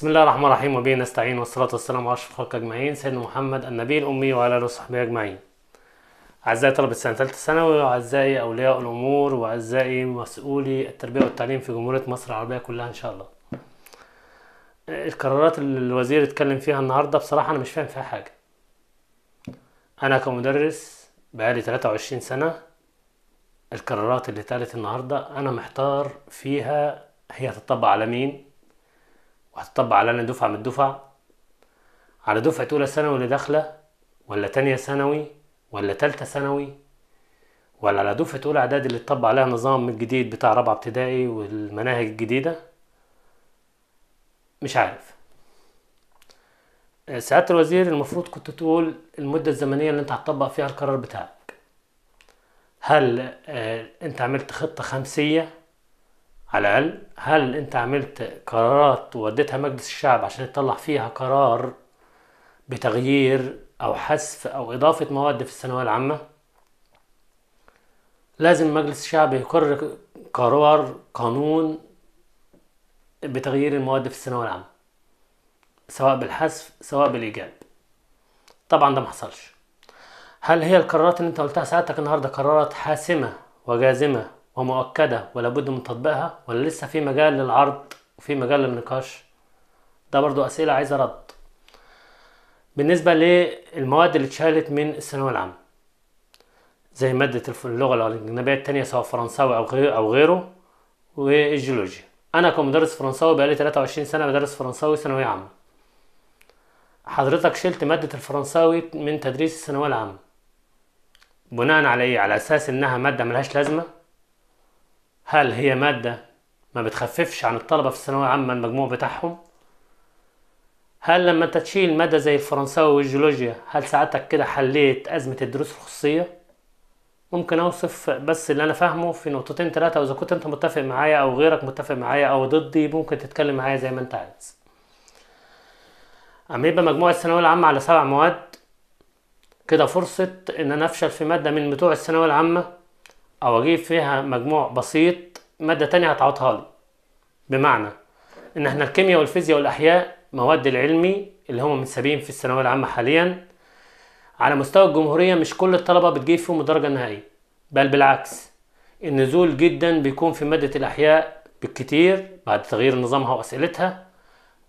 بسم الله الرحمن الرحيم وبه نستعين والصلاة والسلام على أشرف الخلق أجمعين سيدنا محمد النبي الأمي وعلى آله وصحبه أجمعين أعزائي طلبة سنة ثالثة ثانوي وأعزائي أولياء الأمور وأعزائي مسؤولي التربية والتعليم في جمهورية مصر العربية كلها إن شاء الله القرارات اللي الوزير اتكلم فيها النهاردة بصراحة أنا مش فاهم فيها حاجة أنا كمدرس بقالي 23 سنة القرارات اللي اتقالت النهاردة أنا محتار فيها هي هتطبق على مين وهتطبق علينا دفعة من الدفعة على دفعة أولى ثانوي اللي داخلة ولا تانية ثانوي ولا تالتة ثانوي ولا على دفعة أولى إعدادي اللي اتطبق عليها نظام الجديد بتاع رابعة ابتدائي والمناهج الجديدة مش عارف آه، سعادة الوزير المفروض كنت تقول المدة الزمنية اللي انت هتطبق فيها القرار بتاعك هل آه، انت عملت خطة خمسية على الاقل هل انت عملت قرارات وديتها مجلس الشعب عشان يطلع فيها قرار بتغيير او حذف او اضافه مواد في الثانويه العامه لازم مجلس الشعب يقرر قرار قانون بتغيير المواد في الثانويه العامه سواء بالحذف سواء بالايجاب طبعا ده محصلش هل هي القرارات اللي انت قلتها ساعتك النهارده قرارات حاسمه وجازمه ومؤكدة ولا بد من تطبيقها ولا لسه في مجال للعرض وفي مجال للنقاش ده برضو أسئلة عايزة رد بالنسبة للمواد اللي اتشالت من الثانوية العامة زي مادة اللغة الأجنبية التانية سواء فرنساوي أو غيره أو غيره والجيولوجيا أنا كمدرس فرنساوي بقالي 23 سنة بدرس فرنساوي ثانوية عامة حضرتك شلت مادة الفرنساوي من تدريس الثانوية العامة بناء على إيه؟ على أساس إنها مادة ملهاش لازمة هل هي مادة ما بتخففش عن الطلبة في الثانوية العامة المجموع بتاعهم؟ هل لما انت تشيل مادة زي الفرنساوي والجيولوجيا هل ساعتك كده حليت أزمة الدروس الخصوصية؟ ممكن أوصف بس اللي أنا فاهمه في نقطتين تلاتة وإذا كنت أنت متفق معايا أو غيرك متفق معايا أو ضدي ممكن تتكلم معايا زي ما أنت عايز. أما يبقى مجموع الثانوية العامة على سبع مواد كده فرصة إن أنا أفشل في مادة من بتوع الثانوية العامة أو أجيب فيها مجموع بسيط ماده تانية هتعوضها لي بمعنى ان احنا الكيمياء والفيزياء والاحياء مواد العلمي اللي هم منسابين في الثانويه العامه حاليا على مستوى الجمهوريه مش كل الطلبه بتجيب فيهم الدرجه النهائيه بل بالعكس النزول جدا بيكون في ماده الاحياء بالكتير بعد تغيير نظامها واسئلتها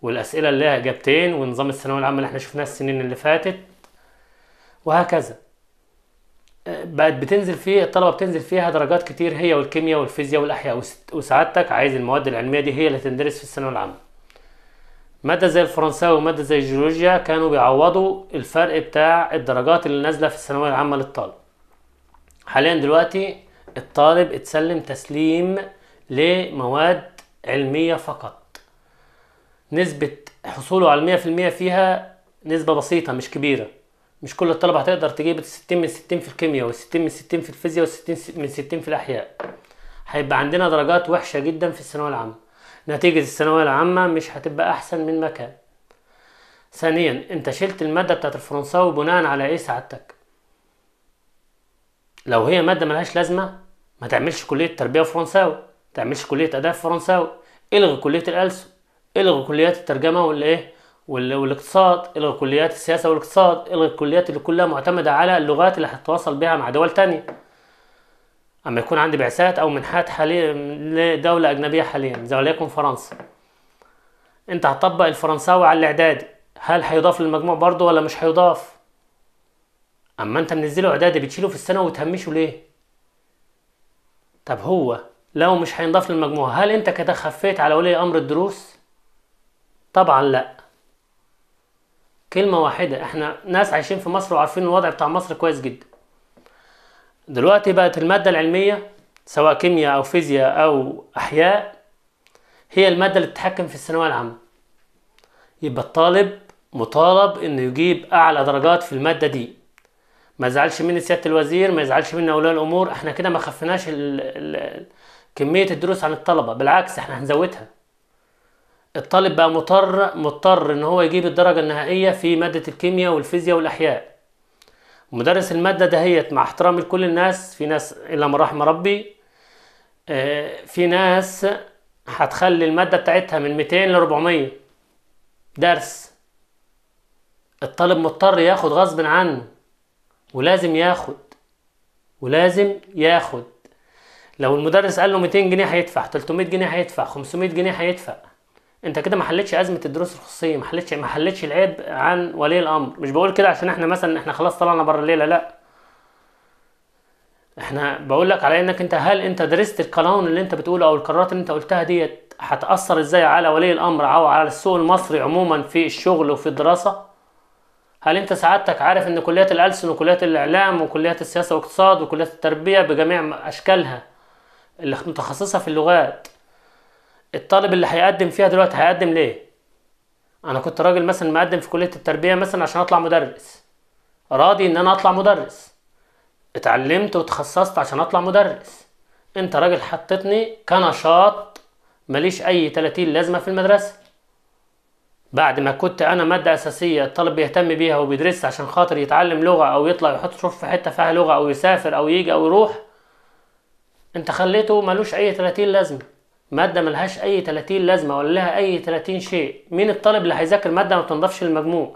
والاسئله اللي لها اجابتين ونظام الثانويه العامه اللي احنا شفناه السنين اللي فاتت وهكذا بقت بتنزل فيه الطلبه بتنزل فيها درجات كتير هي والكيمياء والفيزياء والاحياء وسعادتك عايز المواد العلميه دي هي اللي تندرس في الثانويه العامه ماده زي الفرنساوي وماده زي الجيولوجيا كانوا بيعوضوا الفرق بتاع الدرجات اللي نازله في الثانويه العامه للطالب حاليا دلوقتي الطالب اتسلم تسليم لمواد علميه فقط نسبه حصوله على 100% فيها نسبه بسيطه مش كبيره مش كل الطلبة هتقدر تجيب الستين من ستين في الكيمياء وستين من ستين في الفيزياء وستين من ستين في الأحياء هيبقى عندنا درجات وحشة جدا في الثانوية العامة نتيجة الثانوية العامة مش هتبقى أحسن من ما كان ثانيا انت شلت المادة بتاعت الفرنساوي بناء على ايه سعادتك لو هي مادة ملهاش لازمة ما تعملش كلية تربية فرنساوي ما تعملش كلية آداب فرنساوي الغي كلية الألسن الغي كليات الترجمة والإيه والاقتصاد الغي كليات السياسه والاقتصاد الغي الكليات اللي كلها معتمده على اللغات اللي هتتواصل بيها مع دول تانية اما يكون عندي بعثات او منحات حاليا لدوله اجنبيه حاليا زي وليكن فرنسا انت هتطبق الفرنساوي على الاعدادي هل هيضاف للمجموع برضه ولا مش هيضاف اما انت منزله اعدادي بتشيله في السنه وتهمشه ليه طب هو لو مش هينضاف للمجموع هل انت كده خفيت على ولي امر الدروس طبعا لا كلمه واحده احنا ناس عايشين في مصر وعارفين الوضع بتاع مصر كويس جدا دلوقتي بقت الماده العلميه سواء كيمياء او فيزياء او احياء هي الماده اللي بتتحكم في الثانويه العامه يبقى الطالب مطالب انه يجيب اعلى درجات في الماده دي ما يزعلش مني سياده الوزير ما يزعلش مني اولياء الامور احنا كده ما خفناش ال ال كميه الدروس عن الطلبه بالعكس احنا هنزودها الطالب بقى مضطر مضطر ان هو يجيب الدرجة النهائية في مادة الكيمياء والفيزياء والاحياء مدرس المادة دهيت مع احترامي لكل الناس في ناس الا من رحم ربي آه، في ناس هتخلي المادة بتاعتها من 200 ل 400 درس الطالب مضطر ياخد غصب عنه ولازم ياخد ولازم ياخد لو المدرس قال له 200 جنيه هيدفع 300 جنيه هيدفع 500 جنيه هيدفع انت كده ما حلتش ازمه الدروس الخصوصيه ما حلتش ما حلتش العيب عن ولي الامر مش بقول كده عشان احنا مثلا احنا خلاص طلعنا بره الليله لا احنا بقول لك على انك انت هل انت درست القانون اللي انت بتقوله او القرارات اللي انت قلتها ديت هتاثر ازاي على ولي الامر او على السوق المصري عموما في الشغل وفي الدراسه هل انت سعادتك عارف ان كليات الالسن وكليات الاعلام وكليات السياسه والاقتصاد وكليات التربيه بجميع اشكالها اللي متخصصه في اللغات الطالب اللي هيقدم فيها دلوقتي هيقدم ليه انا كنت راجل مثلا مقدم في كليه التربيه مثلا عشان اطلع مدرس راضي ان انا اطلع مدرس اتعلمت وتخصصت عشان اطلع مدرس انت راجل حطيتني كنشاط ماليش اي 30 لازمه في المدرسه بعد ما كنت انا ماده اساسيه الطالب بيهتم بيها وبيدرسها عشان خاطر يتعلم لغه او يطلع يحط شوف في حته فيها لغه او يسافر او يجي او يروح انت خليته ملوش اي 30 لازمه مادة ملهاش أي 30 لازمة ولا لها أي 30 شيء مين الطالب اللي هيذاكر مادة ما بتنضافش للمجموع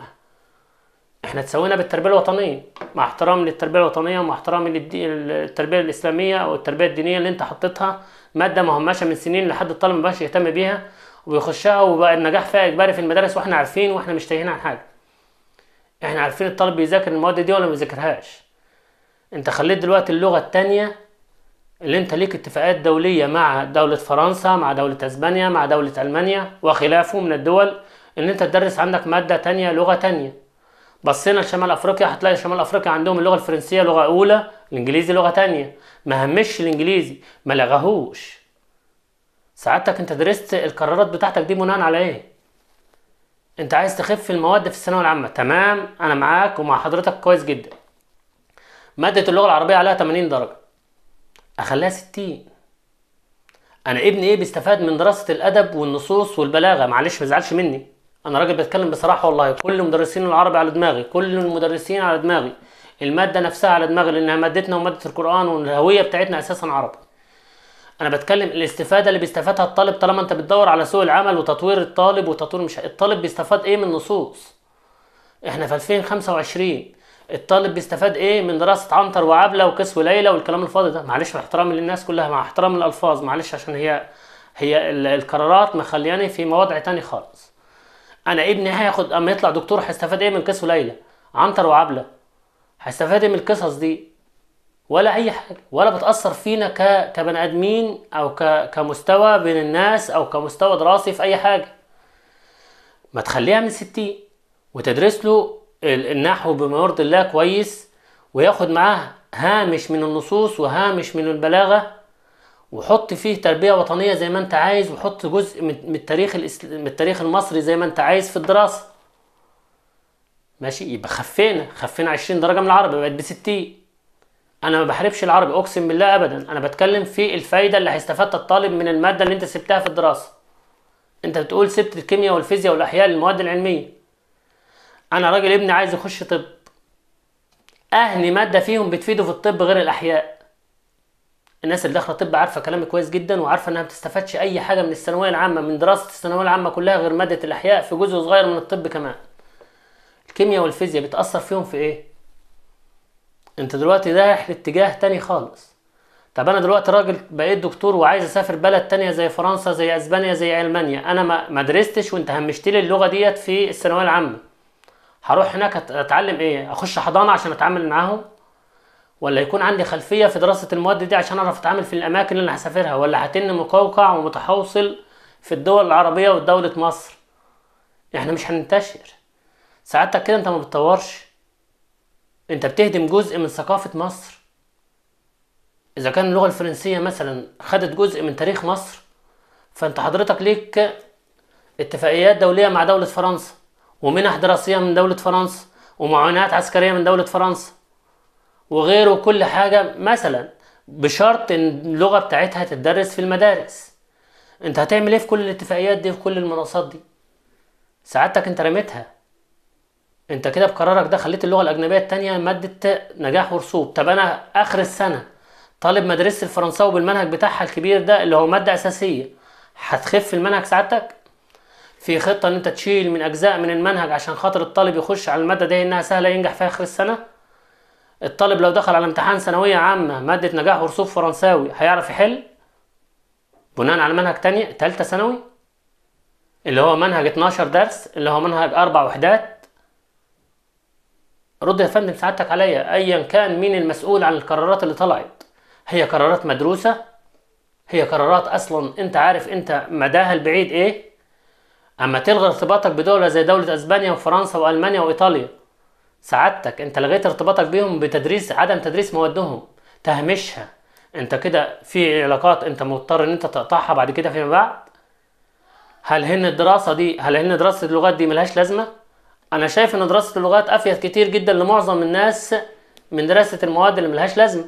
احنا اتسوينا بالتربية الوطنية مع احترامي للتربية الوطنية ومع احترامي للتربية الإسلامية أو التربية الدينية اللي أنت حطيتها مادة مهمشة من سنين لحد الطالب ما بقاش يهتم بيها وبيخشها وبقى النجاح فيها إجباري في المدارس وإحنا عارفين وإحنا مش تايهين عن حاجة احنا عارفين الطالب بيذاكر المواد دي ولا ما بيذاكرهاش انت خليت دلوقتي اللغة التانية اللي انت ليك اتفاقات دولية مع دولة فرنسا مع دولة اسبانيا مع دولة المانيا وخلافه من الدول ان انت تدرس عندك مادة تانية لغة تانية بصينا لشمال افريقيا هتلاقي شمال افريقيا عندهم اللغة الفرنسية لغة اولى الانجليزي لغة تانية ما همش الانجليزي ما لغهوش سعادتك انت درست القرارات بتاعتك دي بناء على ايه انت عايز تخف المواد في الثانويه العامه تمام انا معاك ومع حضرتك كويس جدا ماده اللغه العربيه عليها 80 درجه اخليها 60 انا ابني ايه بيستفاد من دراسه الادب والنصوص والبلاغه معلش ما تزعلش مني انا راجل بتكلم بصراحه والله كل مدرسين العربي على دماغي كل المدرسين على دماغي الماده نفسها على دماغي لانها مادتنا وماده القران والهويه بتاعتنا اساسا عربي انا بتكلم الاستفاده اللي بيستفادها الطالب طالما انت بتدور على سوق العمل وتطوير الطالب وتطوير مش الطالب بيستفاد ايه من النصوص احنا في 2025 الطالب بيستفاد ايه من دراسه عنتر وعبله وكسوه ليلى والكلام الفاضي ده معلش مع احترامي للناس كلها مع احترام الالفاظ معلش عشان هي هي القرارات مخلياني في مواضع تاني خالص انا ابني هياخد اما يطلع دكتور هيستفاد ايه من كسوه ليلى عنتر وعبله هيستفاد ايه من القصص دي ولا اي حاجه ولا بتاثر فينا ك كبني ادمين او ك كمستوى بين الناس او كمستوى دراسي في اي حاجه ما تخليها من 60 وتدرس له النحو بما يرضي الله كويس وياخد معاه هامش من النصوص وهامش من البلاغة وحط فيه تربية وطنية زي ما انت عايز وحط جزء من التاريخ من التاريخ المصري زي ما انت عايز في الدراسة ماشي يبقى خفينا خفينا 20 درجة من العربي بقت ب 60 انا ما بحاربش العربي اقسم بالله ابدا انا بتكلم في الفايدة اللي هيستفادها الطالب من المادة اللي انت سبتها في الدراسة انت بتقول سبت الكيمياء والفيزياء والاحياء للمواد العلمية انا راجل ابني عايز يخش طب اهني ماده فيهم بتفيده في الطب غير الاحياء الناس اللي داخله طب عارفه كلامي كويس جدا وعارفه انها ما بتستفادش اي حاجه من الثانويه العامه من دراسه الثانويه العامه كلها غير ماده الاحياء في جزء صغير من الطب كمان الكيمياء والفيزياء بتاثر فيهم في ايه انت دلوقتي رايح لاتجاه تاني خالص طب انا دلوقتي راجل بقيت دكتور وعايز اسافر بلد تانية زي فرنسا زي اسبانيا زي المانيا انا ما درستش وانت همشت لي اللغه ديت في الثانويه العامه هروح هناك اتعلم ايه اخش حضانه عشان اتعامل معاهم ولا يكون عندي خلفيه في دراسه المواد دي عشان اعرف اتعامل في الاماكن اللي انا هسافرها ولا هتن مقوقع ومتحوصل في الدول العربيه ودوله مصر احنا مش هننتشر سعادتك كده انت ما بتطورش انت بتهدم جزء من ثقافه مصر اذا كان اللغه الفرنسيه مثلا خدت جزء من تاريخ مصر فانت حضرتك ليك اتفاقيات دوليه مع دوله فرنسا ومنح دراسية من دولة فرنسا ومعونات عسكرية من دولة فرنسا وغيره كل حاجة مثلا بشرط ان اللغة بتاعتها تدرس في المدارس انت هتعمل ايه في كل الاتفاقيات دي وفي كل المناصات دي سعادتك انت رميتها انت كده بقرارك ده خليت اللغة الأجنبية التانية مادة نجاح ورسوب طب أنا آخر السنة طالب مدرسة الفرنساوي بالمنهج بتاعها الكبير ده اللي هو مادة أساسية هتخف المنهج سعادتك في خطه ان انت تشيل من اجزاء من المنهج عشان خاطر الطالب يخش على الماده دي انها سهله ينجح فيها اخر السنه الطالب لو دخل على امتحان ثانويه عامه ماده نجاح ورسوب فرنساوي هيعرف يحل بناء على منهج تانية تالتة ثانوي اللي هو منهج 12 درس اللي هو منهج اربع وحدات رد يا فندم سعادتك عليا ايا كان مين المسؤول عن القرارات اللي طلعت هي قرارات مدروسه هي قرارات اصلا انت عارف انت مداها البعيد ايه اما تلغي ارتباطك بدولة زي دولة اسبانيا وفرنسا والمانيا وايطاليا سعادتك انت لغيت ارتباطك بيهم بتدريس عدم تدريس موادهم تهمشها انت كده في علاقات انت مضطر ان انت تقطعها بعد كده فيما بعد هل هن الدراسة دي هل هن دراسة اللغات دي ملهاش لازمة انا شايف ان دراسة اللغات افيد كتير جدا لمعظم الناس من دراسة المواد اللي ملهاش لازمة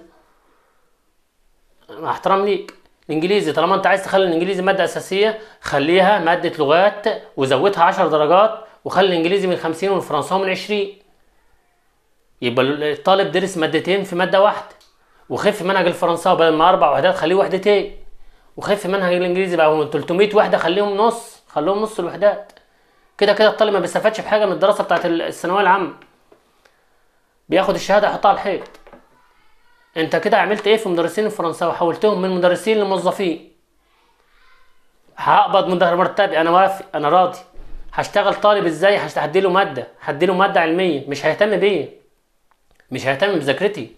مع احترام ليك الانجليزي طالما انت عايز تخلي الانجليزي ماده اساسيه خليها ماده لغات وزودها 10 درجات وخلي الانجليزي من 50 والفرنساوي من 20 يبقى الطالب درس مادتين في ماده واحده وخف منهج الفرنساوي بدل ما اربع وحدات خليه وحدتين وخف منهج الانجليزي بقى من 300 وحده خليهم نص خليهم نص الوحدات كده كده الطالب ما بيستفادش بحاجه من الدراسه بتاعت الثانويه العامه بياخد الشهاده يحطها على الحيط انت كده عملت ايه في مدرسين الفرنساوي حولتهم من مدرسين لموظفين هقبض مرتبي انا وافي انا راضي هشتغل طالب ازاي هدي له ماده هدي له ماده علميه مش هيهتم بيا مش هيهتم بذاكرتي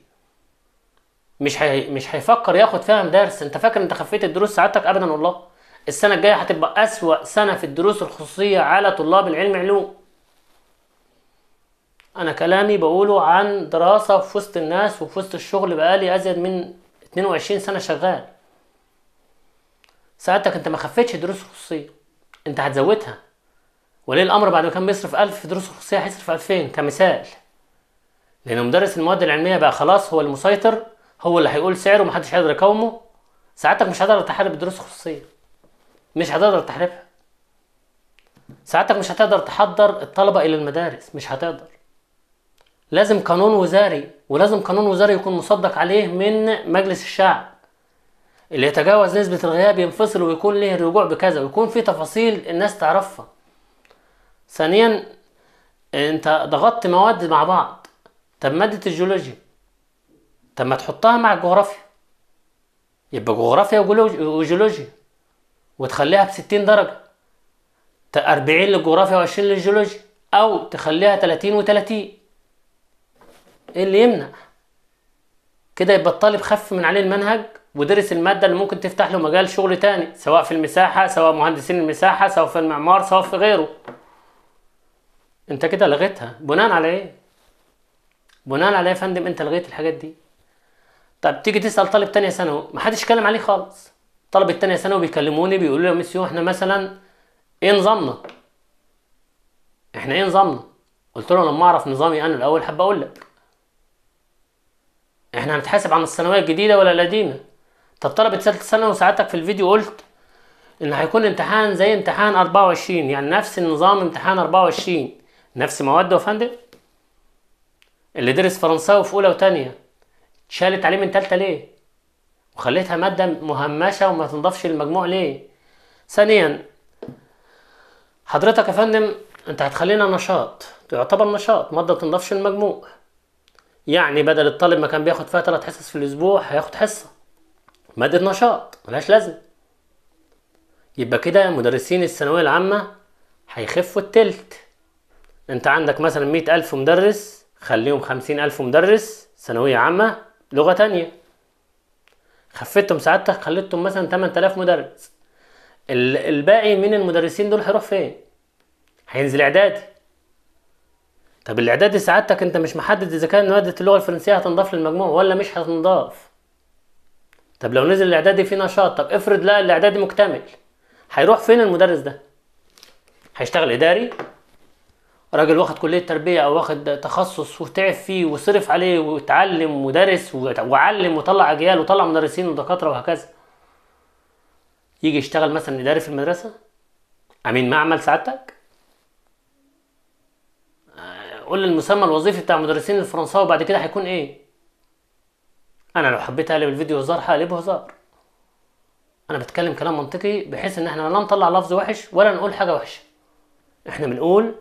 مش هي... مش هيفكر ياخد فيها درس انت فاكر انت خفيت الدروس سعادتك ابدا والله السنه الجايه هتبقى اسوا سنه في الدروس الخصوصيه على طلاب العلم علوم انا كلامي بقوله عن دراسة في وسط الناس وفي وسط الشغل بقالي ازيد من 22 سنة شغال ساعتك انت ما خفتش دروس خصوصية انت هتزودها وليه الامر بعد ما كان بيصرف 1000 دروس خصوصية هيصرف 2000 كمثال لان مدرس المواد العلمية بقى خلاص هو المسيطر هو اللي هيقول سعره ومحدش هيقدر يقاومه ساعتك مش هتقدر تحارب الدروس الخصوصية مش هتقدر تحاربها ساعتك مش هتقدر تحضر الطلبة إلى المدارس مش هتقدر لازم قانون وزاري ولازم قانون وزاري يكون مصدق عليه من مجلس الشعب اللي يتجاوز نسبة الغياب ينفصل ويكون له الرجوع بكذا ويكون في تفاصيل الناس تعرفها ثانيا انت ضغطت مواد مع بعض طب مادة الجيولوجيا طب ما تحطها مع الجغرافيا يبقى جغرافيا وجيولوجيا وتخليها بستين درجة أربعين للجغرافيا وعشرين للجيولوجيا أو تخليها تلاتين وتلاتين ايه اللي يمنع كده يبقى الطالب خف من عليه المنهج ودرس الماده اللي ممكن تفتح له مجال شغل تاني سواء في المساحه سواء مهندسين المساحه سواء في المعمار سواء في غيره انت كده لغيتها بناء على ايه بناء على ايه يا فندم انت لغيت الحاجات دي طب تيجي تسال طالب تانية ثانوي محدش كلم عليه خالص طلبه تانية ثانوي بيكلموني بيقولوا لي يا مسيو احنا مثلا ايه نظامنا احنا ايه نظامنا قلت له لما اعرف نظامي انا الاول حابب اقول لك احنا هنتحاسب عن الثانويه الجديده ولا القديمه طب طلبه ثالثه ثانوي ساعتك في الفيديو قلت ان هيكون امتحان زي امتحان 24 يعني نفس النظام امتحان 24 نفس مواد يا فندم اللي درس فرنساوي في اولى وثانيه اتشالت عليه من ثالثه ليه وخليتها ماده مهمشه وما تنضافش للمجموع ليه ثانيا حضرتك يا فندم انت هتخلينا نشاط يعتبر نشاط ماده ما تنضافش للمجموع يعني بدل الطالب ما كان بياخد فيها ثلاث حصص في الاسبوع هياخد حصه ماده نشاط ملهاش لازمه يبقى كده مدرسين الثانويه العامه هيخفوا التلت انت عندك مثلا مئة الف مدرس خليهم خمسين الف مدرس ثانويه عامه لغه تانية خفتهم سعادتك خليتهم مثلا 8000 مدرس الباقي من المدرسين دول هيروح فين هينزل اعدادي طب الاعدادي سعادتك انت مش محدد اذا كان ماده اللغه الفرنسيه هتنضاف للمجموع ولا مش هتنضاف طب لو نزل الاعدادي في نشاط طب افرض لا الاعدادي مكتمل هيروح فين المدرس ده هيشتغل اداري راجل واخد كليه تربيه او واخد تخصص وتعب فيه وصرف عليه واتعلم ودرس وعلم وطلع اجيال وطلع مدرسين ودكاتره وهكذا يجي يشتغل مثلا اداري في المدرسه امين معمل سعادتك قول لي المسمى الوظيفي بتاع مدرسين الفرنساوي بعد كده هيكون ايه انا لو حبيت اقلب الفيديو هزار هقلبه هزار انا بتكلم كلام منطقي بحيث ان احنا لا نطلع لفظ وحش ولا نقول حاجه وحشه احنا بنقول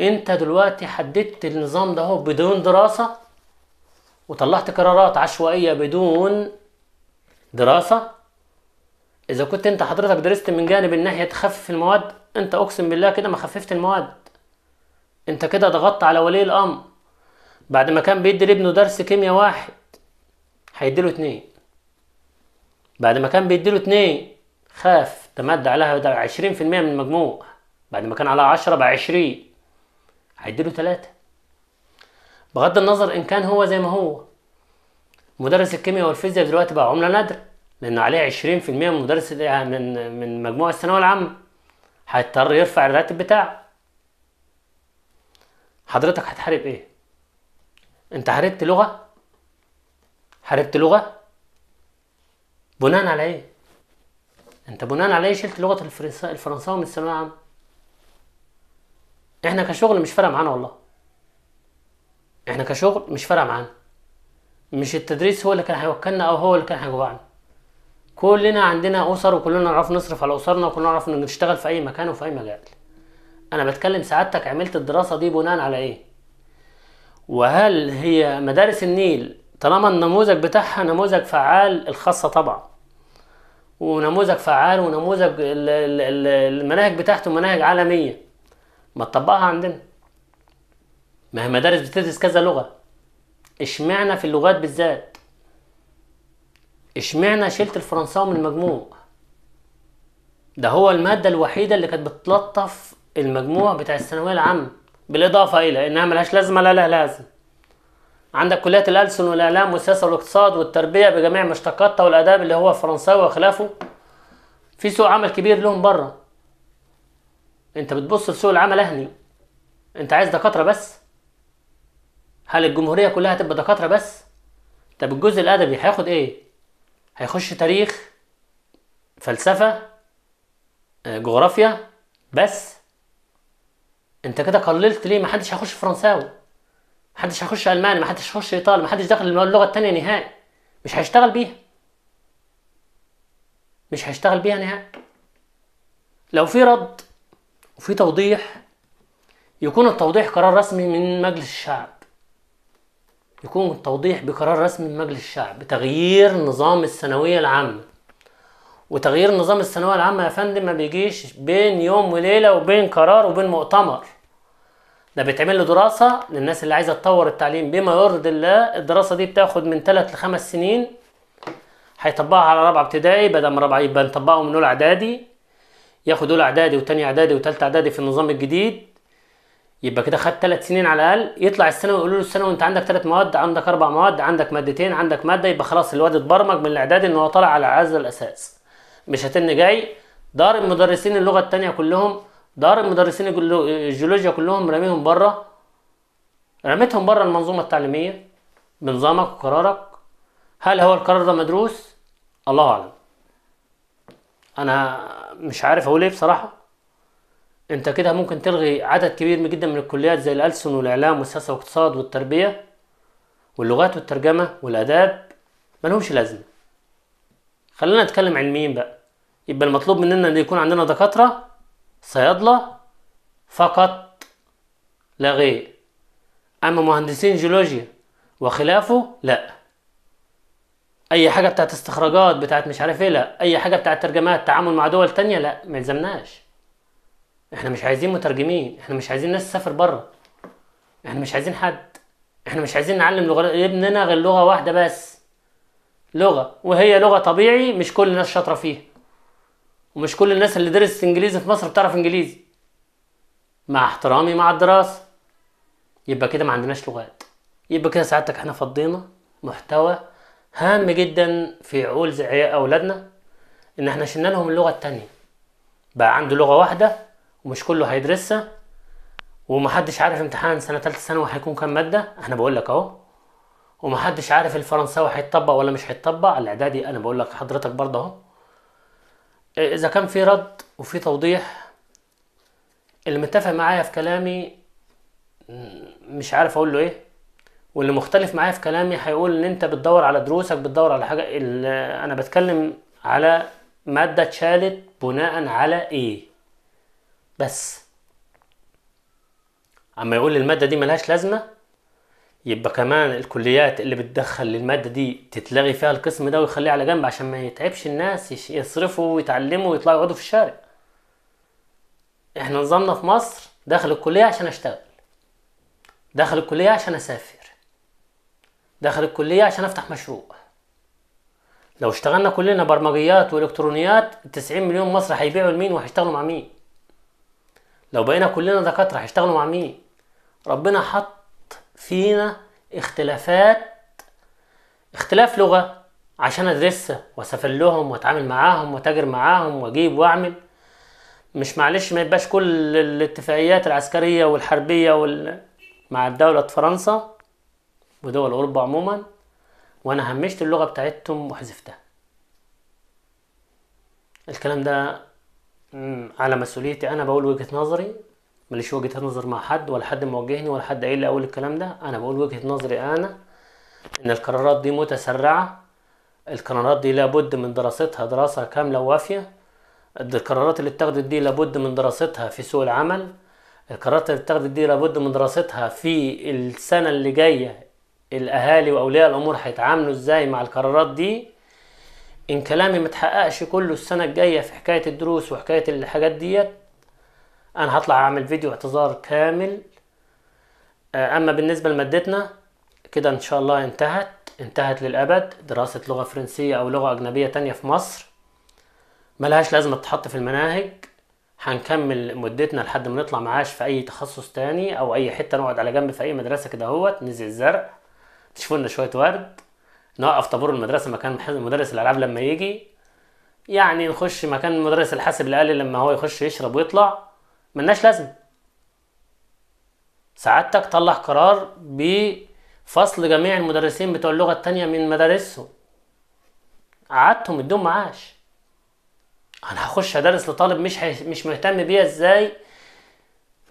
انت دلوقتي حددت النظام ده هو بدون دراسه وطلعت قرارات عشوائيه بدون دراسه اذا كنت انت حضرتك درست من جانب الناحيه تخفف المواد انت اقسم بالله كده ما خففت المواد انت كده ضغطت على ولي الامر بعد ما كان بيدي لابنه درس كيمياء واحد هيديله اتنين بعد ما كان بيديله اتنين خاف تمد عليها عشرين في المية من المجموع بعد ما كان على عشرة بقى عشرين هيديله تلاتة بغض النظر ان كان هو زي ما هو مدرس الكيمياء والفيزياء دلوقتي بقى عملة نادرة لأن عليه عشرين في المية من مدرس من من مجموع الثانوية العامة هيضطر يرفع الراتب بتاعه حضرتك هتحارب ايه انت حاربت لغه حاربت لغه بناء على ايه انت بناء على ايه شلت لغه الفرنساوي من الثانويه العامه احنا كشغل مش فارقه معانا والله احنا كشغل مش فارقه معانا مش التدريس هو اللي كان هيوكلنا او هو اللي كان هيجوعنا كلنا عندنا اسر وكلنا نعرف نصرف على اسرنا وكلنا نعرف نشتغل في اي مكان وفي اي مجال انا بتكلم سعادتك عملت الدراسه دي بناء على ايه وهل هي مدارس النيل طالما النموذج بتاعها نموذج فعال الخاصه طبعا ونموذج فعال ونموذج المناهج بتاعته مناهج عالميه ما تطبقها عندنا ما هي مدارس بتدرس كذا لغه اشمعنى في اللغات بالذات اشمعنى شلت الفرنساوي من المجموع ده هو المادة الوحيدة اللي كانت بتلطف المجموع بتاع الثانويه العامه بالاضافه الى انها ملهاش لازمه لا لها لازمه عندك كلية الألسن والإعلام والسياسة والاقتصاد والتربية بجميع مشتقاتها والآداب اللي هو الفرنساوي وخلافه في سوق عمل كبير لهم بره أنت بتبص لسوق العمل أهلي أنت عايز دكاترة بس هل الجمهورية كلها هتبقى دكاترة بس طب الجزء الأدبي هياخد إيه هيخش تاريخ فلسفة آه، جغرافيا بس انت كده قللت ليه ما حدش هيخش فرنساوي ما حدش هيخش الماني ما حدش هيخش ايطالي ما حدش داخل اللغه الثانيه نهائي مش هيشتغل بيها مش هيشتغل بيها نهائي لو في رد وفي توضيح يكون التوضيح قرار رسمي من مجلس الشعب يكون التوضيح بقرار رسمي من مجلس الشعب تغيير نظام الثانوية العامة وتغيير نظام الثانوية العامة يا فندم ما بيجيش بين يوم وليلة وبين قرار وبين مؤتمر ده بيتعمل له دراسه للناس اللي عايزه تطور التعليم بما يرضي الله الدراسه دي بتاخد من ثلاث لخمس سنين هيطبقها على رابعه ابتدائي بدل ما رابعه يبقى نطبقه من اولى اعدادي ياخد اولى اعدادي وتاني اعدادي وتالتة اعدادي في النظام الجديد يبقى كده خد ثلاث سنين على الاقل يطلع الثانوي يقولوا له الثانوي انت عندك ثلاث مواد عندك اربع مواد عندك مادتين عندك ماده يبقى خلاص الواد اتبرمج من الاعدادي ان هو طالع على هذا الاساس مش هتن جاي دار المدرسين اللغه الثانيه كلهم دار المدرسين الجيولوجيا كلهم راميهم بره رميتهم بره المنظومه التعليميه بنظامك وقرارك هل هو القرار ده مدروس الله اعلم انا مش عارف اقول ايه بصراحه انت كده ممكن تلغي عدد كبير جدا من الكليات زي الالسن والاعلام والسياسه والاقتصاد والتربيه واللغات والترجمه والاداب ملهمش لازمه خلينا نتكلم علميين بقى يبقى المطلوب مننا ان يكون عندنا دكاتره صيادلة فقط لا غير أما مهندسين جيولوجيا وخلافه لأ اي حاجه بتاعت استخراجات بتاعت مش عارف ايه لا اي حاجه بتاعت ترجمات تعامل مع دول تانية لا ما يلزمناش احنا مش عايزين مترجمين احنا مش عايزين ناس تسافر بره احنا مش عايزين حد احنا مش عايزين نعلم لغه ابننا غير لغه واحده بس لغه وهي لغه طبيعي مش كل الناس شاطره فيها ومش كل الناس اللي درست انجليزي في مصر بتعرف انجليزي مع احترامي مع الدراسه يبقى كده ما عندناش لغات يبقى كده سعادتك احنا فضينا محتوى هام جدا في عقول اولادنا ان احنا شلنا لهم اللغه التانية بقى عنده لغه واحده ومش كله هيدرسها ومحدش عارف امتحان سنه ثالثه ثانوي هيكون كام ماده انا بقول لك اهو ومحدش عارف الفرنساوي هيتطبق ولا مش هيتطبق الاعدادي انا بقول لك حضرتك برضه اهو اذا كان في رد وفي توضيح اللي متفق معايا في كلامي مش عارف اقول له ايه واللي مختلف معايا في كلامي هيقول ان انت بتدور على دروسك بتدور على حاجه انا بتكلم على ماده اتشالت بناء على ايه بس اما يقول الماده دي ملهاش لازمه يبقى كمان الكليات اللي بتدخل للماده دي تتلغي فيها القسم ده ويخليه على جنب عشان ما يتعبش الناس يصرفوا ويتعلموا ويطلعوا يقعدوا في الشارع احنا نظامنا في مصر داخل الكليه عشان اشتغل داخل الكليه عشان اسافر داخل الكليه عشان افتح مشروع لو اشتغلنا كلنا برمجيات والكترونيات 90 مليون مصر هيبيعوا لمين وهيشتغلوا مع مين لو بقينا كلنا دكاتره هيشتغلوا مع مين ربنا حط فينا اختلافات اختلاف لغة عشان ادرسها واسافر لهم واتعامل معاهم واتاجر معاهم واجيب واعمل مش معلش ما يبقاش كل الاتفاقيات العسكرية والحربية وال... مع دولة فرنسا ودول أوروبا عموما وأنا همشت اللغة بتاعتهم وحذفتها الكلام ده على مسؤوليتي أنا بقول وجهة نظري ماليش وجهه نظر مع حد ولا حد موجهني ولا حد قايل لي اقول الكلام ده انا بقول وجهه نظري انا ان القرارات دي متسرعه القرارات دي لابد من دراستها دراسه كامله ووافيه القرارات اللي اتخذت دي لابد من دراستها في سوق العمل القرارات اللي اتخذت دي لابد من دراستها في السنه اللي جايه الاهالي واولياء الامور هيتعاملوا ازاي مع القرارات دي ان كلامي متحققش كله السنه الجايه في حكايه الدروس وحكايه الحاجات ديت انا هطلع اعمل فيديو اعتذار كامل آه، اما بالنسبه لمادتنا كده ان شاء الله انتهت انتهت للابد دراسه لغه فرنسيه او لغه اجنبيه تانية في مصر ملهاش لازمه تتحط في المناهج هنكمل مدتنا لحد ما نطلع معاش في اي تخصص تاني او اي حته نقعد على جنب في اي مدرسه كده اهوت نزل الزرع تشوفوا لنا شويه ورد نوقف طابور المدرسه مكان مدرس الالعاب لما يجي يعني نخش مكان مدرس الحاسب الالي لما هو يخش يشرب ويطلع ملناش لازمه سعادتك طلع قرار بفصل جميع المدرسين بتوع اللغه التانية من مدارسهم قعدتهم ادوهم معاش انا هخش ادرس لطالب مش حي... مش مهتم بيها ازاي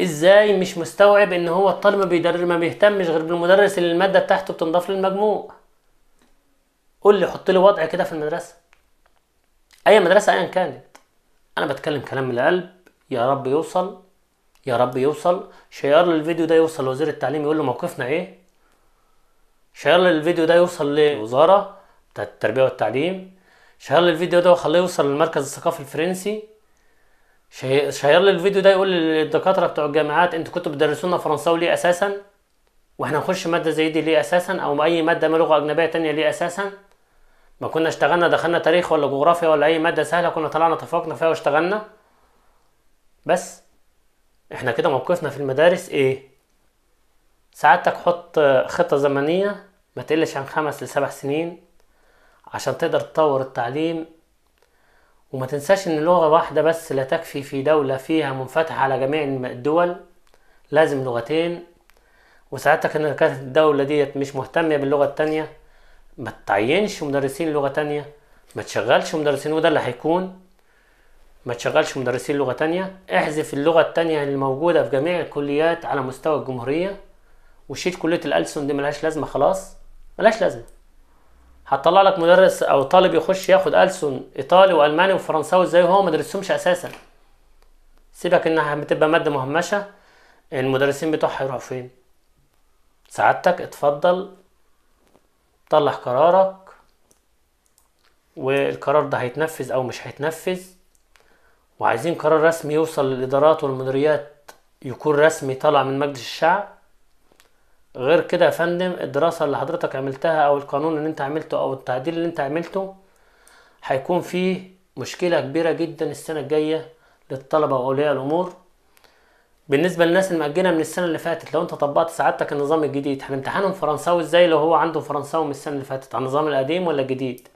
ازاي مش مستوعب ان هو الطالب ما ما بيهتمش غير بالمدرس اللي الماده بتاعته بتنضاف للمجموع قول لي حط لي وضع كده في المدرسه اي مدرسه ايا كانت انا بتكلم كلام من القلب يا رب يوصل يا رب يوصل شير للفيديو ده يوصل لوزير التعليم يقول له موقفنا ايه شير للفيديو ده يوصل للوزاره بتاعت التربيه والتعليم شير للفيديو ده وخليه يوصل للمركز الثقافي الفرنسي شير للفيديو ده يقول للدكاتره بتوع الجامعات انتوا كنتوا بتدرسونا فرنساوي ليه اساسا واحنا نخش ماده زي دي ليه اساسا او اي ماده من لغه اجنبيه تانية ليه اساسا ما كنا اشتغلنا دخلنا تاريخ ولا جغرافيا ولا اي ماده سهله كنا طلعنا تفوقنا فيها واشتغلنا بس احنا كده موقفنا في المدارس ايه ساعتك حط خطة زمنية ما تقلش عن خمس لسبع سنين عشان تقدر تطور التعليم وما تنساش ان لغة واحدة بس لا تكفي في دولة فيها منفتحة على جميع الدول لازم لغتين وساعتك ان كانت الدولة ديت مش مهتمة باللغة التانية ما تعينش مدرسين لغة تانية ما تشغلش مدرسين وده اللي هيكون ما تشغلش مدرسين لغه تانية احذف اللغه التانية الموجوده في جميع الكليات على مستوى الجمهوريه وشيل كليه الالسن دي ملهاش لازمه خلاص ملهاش لازمه هتطلع لك مدرس او طالب يخش ياخد ألسن ايطالي والماني وفرنساوي زي هو مدرسهمش اساسا سيبك انها بتبقى ماده مهمشه المدرسين بتوعها هيروحوا فين سعادتك اتفضل طلع قرارك والقرار ده هيتنفذ او مش هيتنفذ وعايزين قرار رسمي يوصل للادارات والمديريات يكون رسمي طالع من مجلس الشعب غير كده يا فندم الدراسه اللي حضرتك عملتها او القانون اللي انت عملته او التعديل اللي انت عملته هيكون فيه مشكله كبيره جدا السنه الجايه للطلبه واولياء الامور بالنسبه للناس المأجله من السنه اللي فاتت لو انت طبقت سعادتك النظام الجديد هنمتحنهم فرنساوي ازاي لو هو عنده فرنساوي من السنه اللي فاتت على النظام القديم ولا الجديد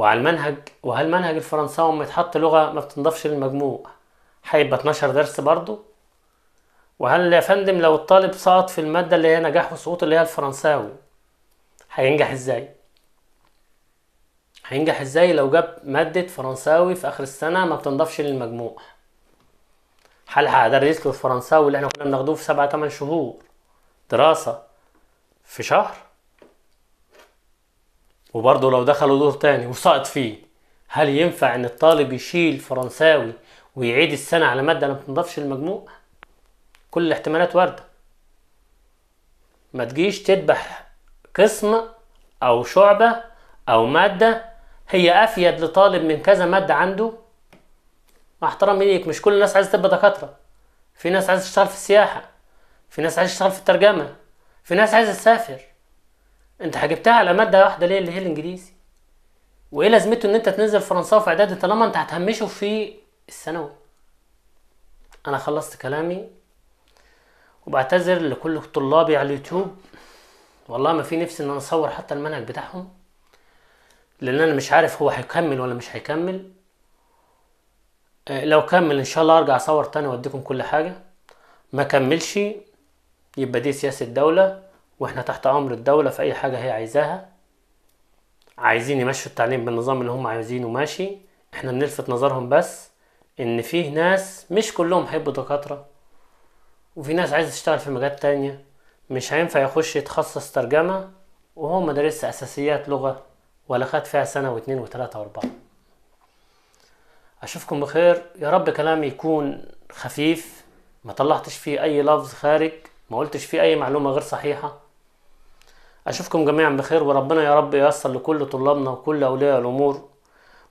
وعلى المنهج وهل منهج الفرنساوي لما يتحط لغه ما بتنضفش للمجموع هيبقى 12 درس برضه وهل يا فندم لو الطالب سقط في الماده اللي هي نجاح وسقوط اللي هي الفرنساوي هينجح ازاي هينجح ازاي لو جاب ماده فرنساوي في اخر السنه ما بتنضفش للمجموع هل هدرس له الفرنساوي اللي احنا كنا بناخدوه في 7 تمن شهور دراسه في شهر وبرضه لو دخلوا دور تاني وسقط فيه هل ينفع ان الطالب يشيل فرنساوي ويعيد السنة على مادة ما بتنضافش المجموع كل الاحتمالات واردة ما تجيش تذبح قسم او شعبة او مادة هي افيد لطالب من كذا مادة عنده مع احترامي ليك مش كل الناس عايزة تبقى دكاترة في ناس عايزة تشتغل في السياحة في ناس عايزة تشتغل في الترجمة في ناس عايزة تسافر انت هجبتها على ماده واحده ليه اللي هي الانجليزي وايه لازمته ان انت تنزل فرنساوي في اعدادي طالما انت هتهمشه في الثانوي انا خلصت كلامي وبعتذر لكل طلابي على اليوتيوب والله ما في نفسي ان انا اصور حتى المنهج بتاعهم لان انا مش عارف هو هيكمل ولا مش هيكمل آه، لو كمل ان شاء الله ارجع اصور تاني واديكم كل حاجه ما كملش يبقى دي سياسه الدوله واحنا تحت امر الدوله في اي حاجه هي عايزاها عايزين يمشوا التعليم بالنظام اللي هم عايزينه ماشي احنا بنلفت نظرهم بس ان فيه ناس مش كلهم حبوا دكاتره وفي ناس عايزه تشتغل في مجالات تانية مش هينفع يخش يتخصص ترجمه وهو ما اساسيات لغه ولا خد فيها سنه واتنين وتلاته واربعه اشوفكم بخير يا رب كلامي يكون خفيف ما طلعتش فيه اي لفظ خارج ما قلتش فيه اي معلومه غير صحيحه اشوفكم جميعا بخير وربنا يا رب ييسر لكل طلابنا وكل اولياء الامور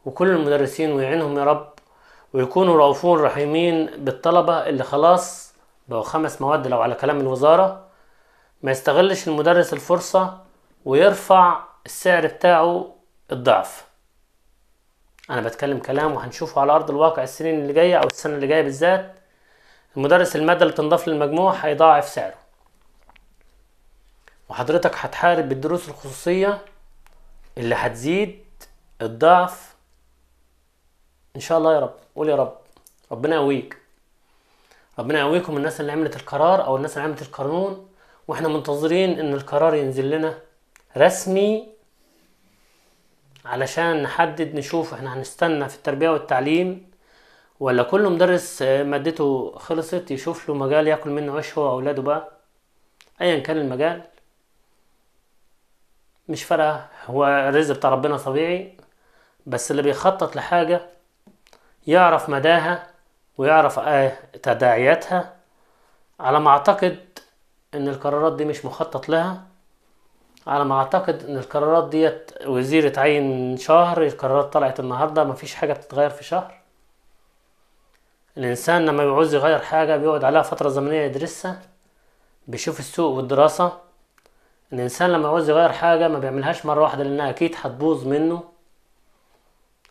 وكل المدرسين ويعينهم يا رب ويكونوا رؤوفون رحيمين بالطلبه اللي خلاص بقوا خمس مواد لو على كلام الوزاره ما يستغلش المدرس الفرصه ويرفع السعر بتاعه الضعف انا بتكلم كلام وهنشوفه على ارض الواقع السنين اللي جايه او السنه اللي جايه بالذات المدرس الماده اللي تنضاف للمجموع هيضاعف سعره وحضرتك هتحارب بالدروس الخصوصية اللي هتزيد الضعف ان شاء الله يا رب قول يا رب ربنا يقويك ربنا يقويكم الناس اللي عملت القرار او الناس اللي عملت القانون واحنا منتظرين ان القرار ينزل لنا رسمي علشان نحدد نشوف احنا هنستنى في التربية والتعليم ولا كل مدرس مادته خلصت يشوف له مجال ياكل منه عيش هو واولاده بقى ايا كان المجال مش فارقه هو الرزق بتاع ربنا طبيعي بس اللي بيخطط لحاجه يعرف مداها ويعرف آه، تداعياتها على ما اعتقد ان القرارات دي مش مخطط لها على ما اعتقد ان القرارات ديت وزير اتعين شهر القرارات طلعت النهارده مفيش حاجه بتتغير في شهر الانسان لما بيعوز يغير حاجه بيقعد عليها فتره زمنيه يدرسها بيشوف السوق والدراسه الانسان لما عاوز يغير حاجه ما بيعملهاش مره واحده لانها اكيد هتبوظ منه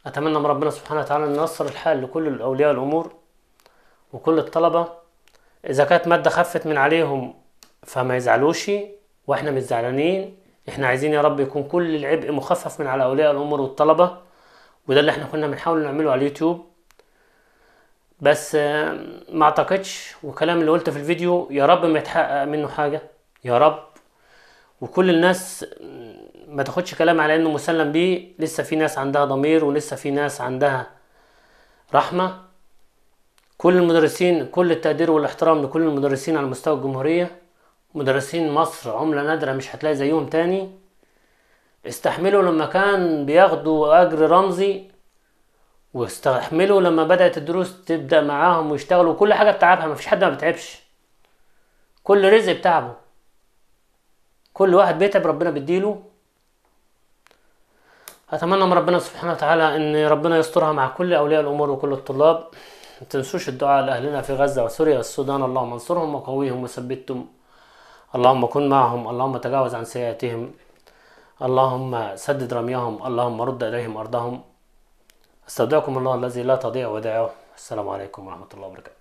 اتمنى من ربنا سبحانه وتعالى ان ييسر الحال لكل اولياء الامور وكل الطلبه اذا كانت ماده خفت من عليهم فما يزعلوش واحنا مش زعلانين احنا عايزين يا رب يكون كل العبء مخفف من على اولياء الامور والطلبه وده اللي احنا كنا بنحاول نعمله على اليوتيوب بس ما اعتقدش وكلام اللي قلته في الفيديو يا رب ما يتحقق منه حاجه يا رب وكل الناس ما تاخدش كلام على انه مسلم بيه لسه في ناس عندها ضمير ولسه في ناس عندها رحمه كل المدرسين كل التقدير والاحترام لكل المدرسين على مستوى الجمهوريه مدرسين مصر عمله نادره مش هتلاقي زيهم تاني استحملوا لما كان بياخدوا اجر رمزي واستحملوا لما بدات الدروس تبدا معاهم ويشتغلوا كل حاجه بتعبها مفيش حد ما بتعبش كل رزق بتعبه كل واحد بيتعب ربنا بيديله اتمنى من ربنا سبحانه وتعالى ان ربنا يسترها مع كل اولياء الامور وكل الطلاب ما تنسوش الدعاء لاهلنا في غزه وسوريا والسودان اللهم انصرهم وقويهم وثبتهم اللهم كن معهم اللهم تجاوز عن سيئاتهم اللهم سدد رميهم اللهم رد اليهم ارضهم استودعكم الله الذي لا تضيع ودائعه السلام عليكم ورحمه الله وبركاته